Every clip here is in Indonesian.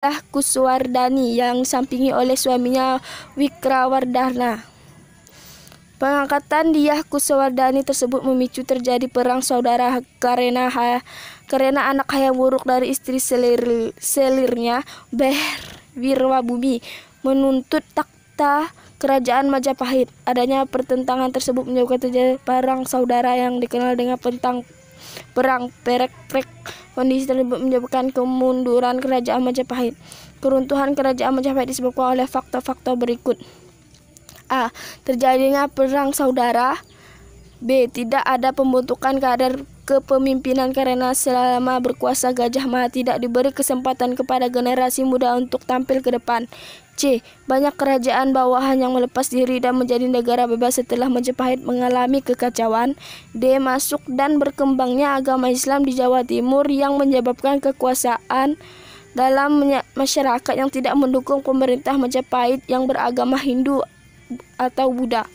adalah Kuswardani yang sampingi oleh suaminya Wikrawardana. Pengangkatan Diah Kuswardani tersebut memicu terjadi perang saudara karena karena anak hayam buruk dari istri selir, selirnya Wirwa Wirwabumi menuntut takhta kerajaan Majapahit. Adanya pertentangan tersebut menyebabkan terjadi perang saudara yang dikenal dengan tentang perang perek-perek Kondisi tersebut menyebabkan kemunduran kerajaan Majapahit. Keruntuhan kerajaan Majapahit disebabkan oleh faktor-faktor berikut. A. Terjadinya perang saudara. B. Tidak ada pembentukan kader kepemimpinan karena selama berkuasa Gajah Mada tidak diberi kesempatan kepada generasi muda untuk tampil ke depan. C. Banyak kerajaan bawahan yang melepas diri dan menjadi negara bebas setelah Majapahit mengalami kekacauan. D. Masuk dan berkembangnya agama Islam di Jawa Timur yang menyebabkan kekuasaan dalam masyarakat yang tidak mendukung pemerintah Majapahit yang beragama Hindu atau Buddha.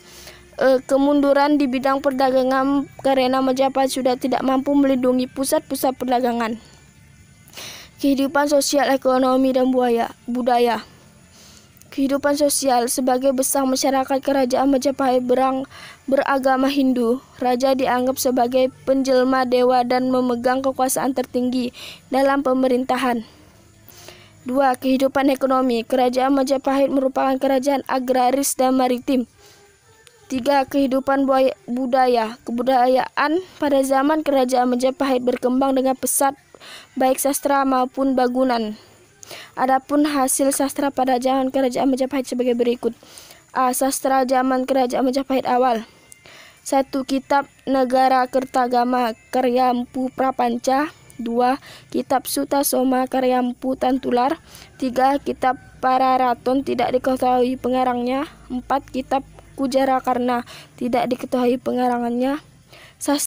Eh, kemunduran di bidang perdagangan karena Majapahit sudah tidak mampu melindungi pusat-pusat perdagangan. Kehidupan sosial, ekonomi, dan buaya, budaya. Kehidupan sosial sebagai besar masyarakat kerajaan Majapahit berang, beragama Hindu. Raja dianggap sebagai penjelma dewa dan memegang kekuasaan tertinggi dalam pemerintahan. 2. Kehidupan ekonomi. Kerajaan Majapahit merupakan kerajaan agraris dan maritim tiga Kehidupan buaya, budaya Kebudayaan pada zaman kerajaan Majapahit berkembang dengan pesat baik sastra maupun bangunan. Adapun hasil sastra pada zaman kerajaan Majapahit sebagai berikut. A. Sastra zaman kerajaan Majapahit awal. Satu kitab Negara Kertagama karya Mpu Prapanca, dua Kitab Suta Soma karya Mpu Tantular, tiga Kitab Para Raton tidak diketahui pengarangnya, empat Kitab Kujara karena tidak diketahui pengarangannya. Sas